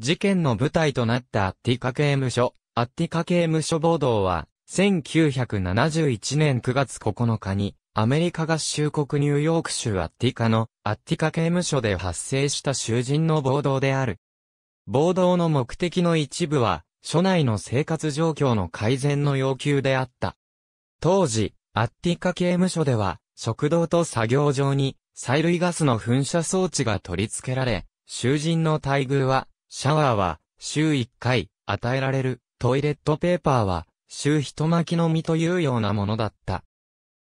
事件の舞台となったアッティカ刑務所、アッティカ刑務所暴動は、1971年9月9日に、アメリカ合衆国ニューヨーク州アッティカの、アッティカ刑務所で発生した囚人の暴動である。暴動の目的の一部は、署内の生活状況の改善の要求であった。当時、アッティカ刑務所では、食堂と作業場に、催涙ガスの噴射装置が取り付けられ、囚人の待遇は、シャワーは週1回与えられるトイレットペーパーは週一巻きのみというようなものだった。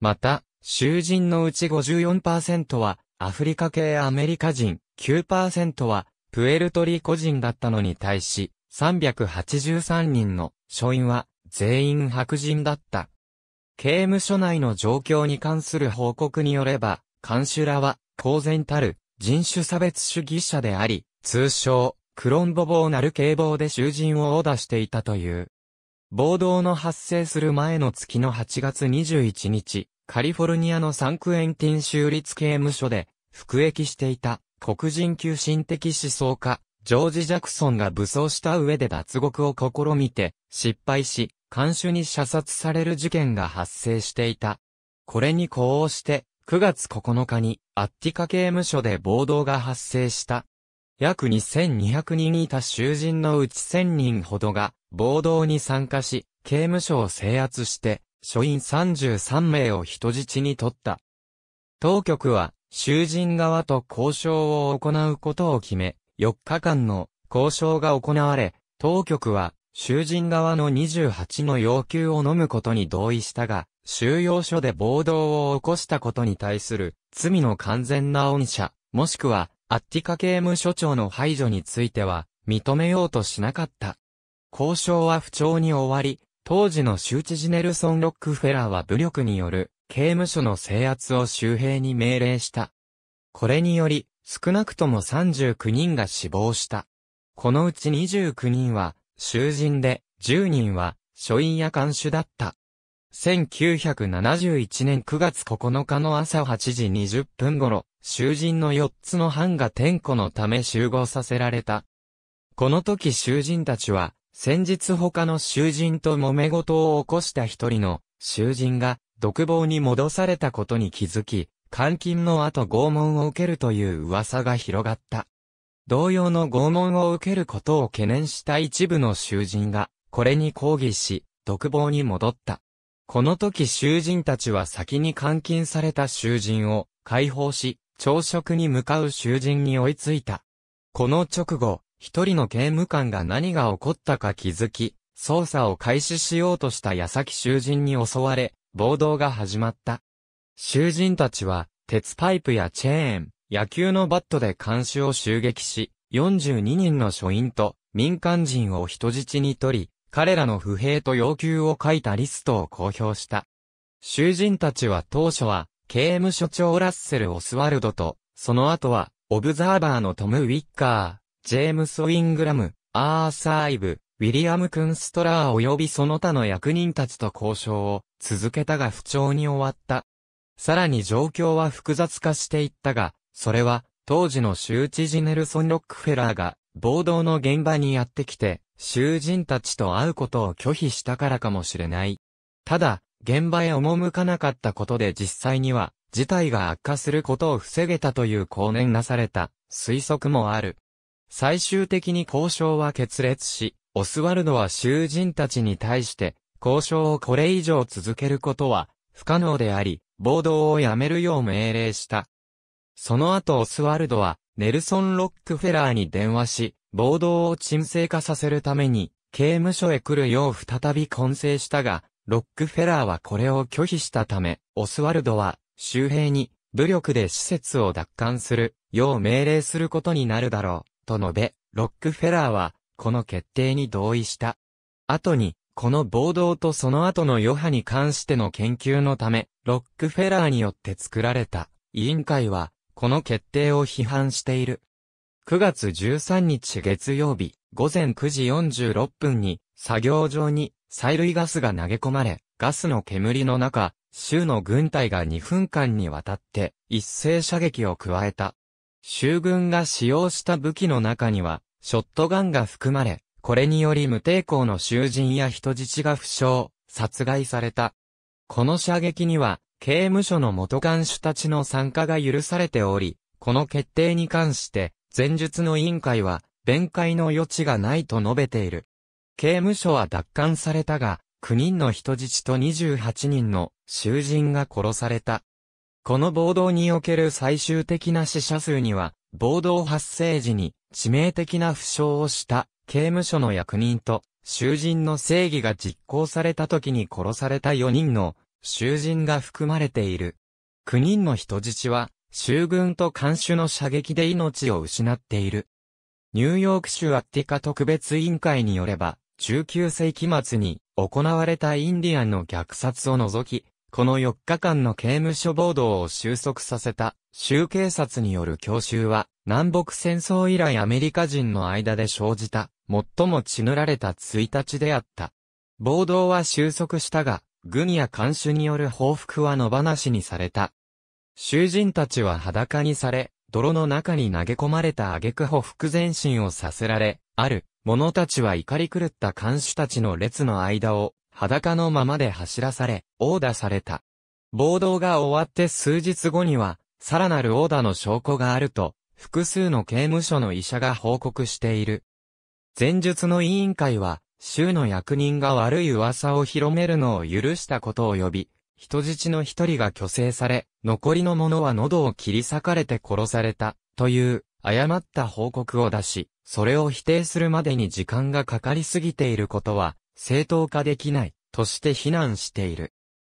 また、囚人のうち54%はアフリカ系アメリカ人、9%はプエルトリコ人だったのに対し、383人の書員は全員白人だった。刑務所内の状況に関する報告によれば、監修らは公然たる人種差別主義者であり、通称、クロンボボーなる警棒で囚人を殴打していたという。暴動の発生する前の月の8月21日、カリフォルニアのサンクエンティン州立刑務所で、服役していた黒人急進的思想家、ジョージ・ジャクソンが武装した上で脱獄を試みて、失敗し、監守に射殺される事件が発生していた。これに呼応して、9月9日に、アッティカ刑務所で暴動が発生した。約2200人いた囚人のうち1000人ほどが暴動に参加し、刑務所を制圧して、署員33名を人質に取った。当局は、囚人側と交渉を行うことを決め、4日間の交渉が行われ、当局は、囚人側の28の要求を飲むことに同意したが、収容所で暴動を起こしたことに対する、罪の完全な恩赦、もしくは、アッティカ刑務所長の排除については、認めようとしなかった。交渉は不調に終わり、当時の州知事ネルソン・ロックフェラーは武力による刑務所の制圧を周平に命令した。これにより、少なくとも39人が死亡した。このうち29人は囚人で、10人は署員や監守だった。1971年9月9日の朝8時20分頃、囚人の四つの班が天子のため集合させられた。この時囚人たちは、先日他の囚人と揉め事を起こした一人の囚人が独房に戻されたことに気づき、監禁の後拷問を受けるという噂が広がった。同様の拷問を受けることを懸念した一部の囚人が、これに抗議し、独房に戻った。この時囚人たちは先に監禁された囚人を解放し、朝食に向かう囚人に追いついた。この直後、一人の刑務官が何が起こったか気づき、捜査を開始しようとした矢先囚人に襲われ、暴動が始まった。囚人たちは、鉄パイプやチェーン、野球のバットで監視を襲撃し、42人の署員と民間人を人質に取り、彼らの不平と要求を書いたリストを公表した。囚人たちは当初は、刑務所長ラッセル・オスワルドと、その後は、オブザーバーのトム・ウィッカー、ジェームス・ウィングラム、アーサー・イブ、ウィリアム・クンストラー及びその他の役人たちと交渉を続けたが不調に終わった。さらに状況は複雑化していったが、それは当時の州知事ネルソン・ロックフェラーが暴動の現場にやってきて、囚人たちと会うことを拒否したからかもしれない。ただ、現場へ赴かなかったことで実際には、事態が悪化することを防げたという後年なされた推測もある。最終的に交渉は決裂し、オスワルドは囚人たちに対して、交渉をこれ以上続けることは不可能であり、暴動をやめるよう命令した。その後オスワルドは、ネルソン・ロックフェラーに電話し、暴動を沈静化させるために、刑務所へ来るよう再び混成したが、ロックフェラーはこれを拒否したため、オスワルドは周平に武力で施設を奪還するよう命令することになるだろう、と述べ、ロックフェラーはこの決定に同意した。後に、この暴動とその後の余波に関しての研究のため、ロックフェラーによって作られた委員会は、この決定を批判している。9月13日月曜日、午前9時46分に、作業場に催涙ガスが投げ込まれ、ガスの煙の中、州の軍隊が2分間にわたって一斉射撃を加えた。州軍が使用した武器の中には、ショットガンが含まれ、これにより無抵抗の囚人や人質が負傷、殺害された。この射撃には、刑務所の元監守たちの参加が許されており、この決定に関して、前述の委員会は、弁解の余地がないと述べている。刑務所は奪還されたが、9人の人質と28人の囚人が殺された。この暴動における最終的な死者数には、暴動発生時に致命的な負傷をした刑務所の役人と囚人の正義が実行された時に殺された4人の囚人が含まれている。9人の人質は衆軍と監守の射撃で命を失っている。ニューヨーク州アッティカ特別委員会によれば、19世紀末に行われたインディアンの虐殺を除き、この4日間の刑務所暴動を収束させた州警察による教襲は南北戦争以来アメリカ人の間で生じた最も血塗られた1日であった。暴動は収束したが、軍や監守による報復は野放しにされた。囚人たちは裸にされ、泥の中に投げ込まれた挙句歩腹前進をさせられ、ある者たちは怒り狂った看守たちの列の間を裸のままで走らされ、殴打された。暴動が終わって数日後には、さらなる殴打の証拠があると、複数の刑務所の医者が報告している。前述の委員会は、州の役人が悪い噂を広めるのを許したことを呼び、人質の一人が虚勢され、残りの者は喉を切り裂かれて殺された、という誤った報告を出し、それを否定するまでに時間がかかりすぎていることは、正当化できない、として非難している。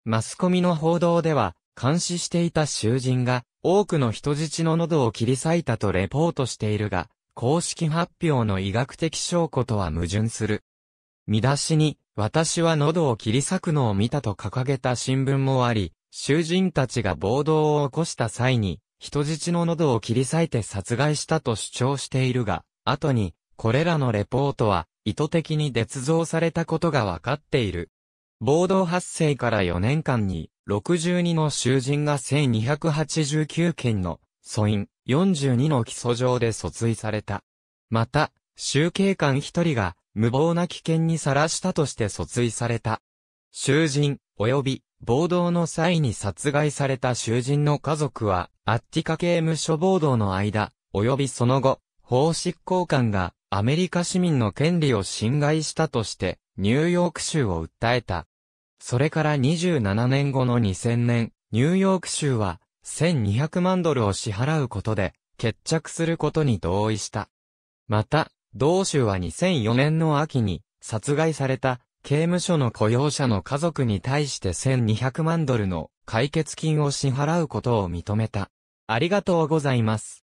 マスコミの報道では、監視していた囚人が、多くの人質の喉を切り裂いたとレポートしているが、公式発表の医学的証拠とは矛盾する。見出しに、私は喉を切り裂くのを見たと掲げた新聞もあり、囚人たちが暴動を起こした際に、人質の喉を切り裂いて殺害したと主張しているが、後に、これらのレポートは、意図的に捏造されたことがわかっている。暴動発生から4年間に、62の囚人が1289件の、訴因、42の起訴状で訴追された。また、集計官1人が、無謀な危険にさらしたとして訴追された。囚人、及び暴動の際に殺害された囚人の家族は、アッティカ刑務所暴動の間、及びその後、法執行官がアメリカ市民の権利を侵害したとして、ニューヨーク州を訴えた。それから27年後の2000年、ニューヨーク州は、1200万ドルを支払うことで、決着することに同意した。また、同州は2004年の秋に、殺害された刑務所の雇用者の家族に対して1200万ドルの解決金を支払うことを認めた。ありがとうございます。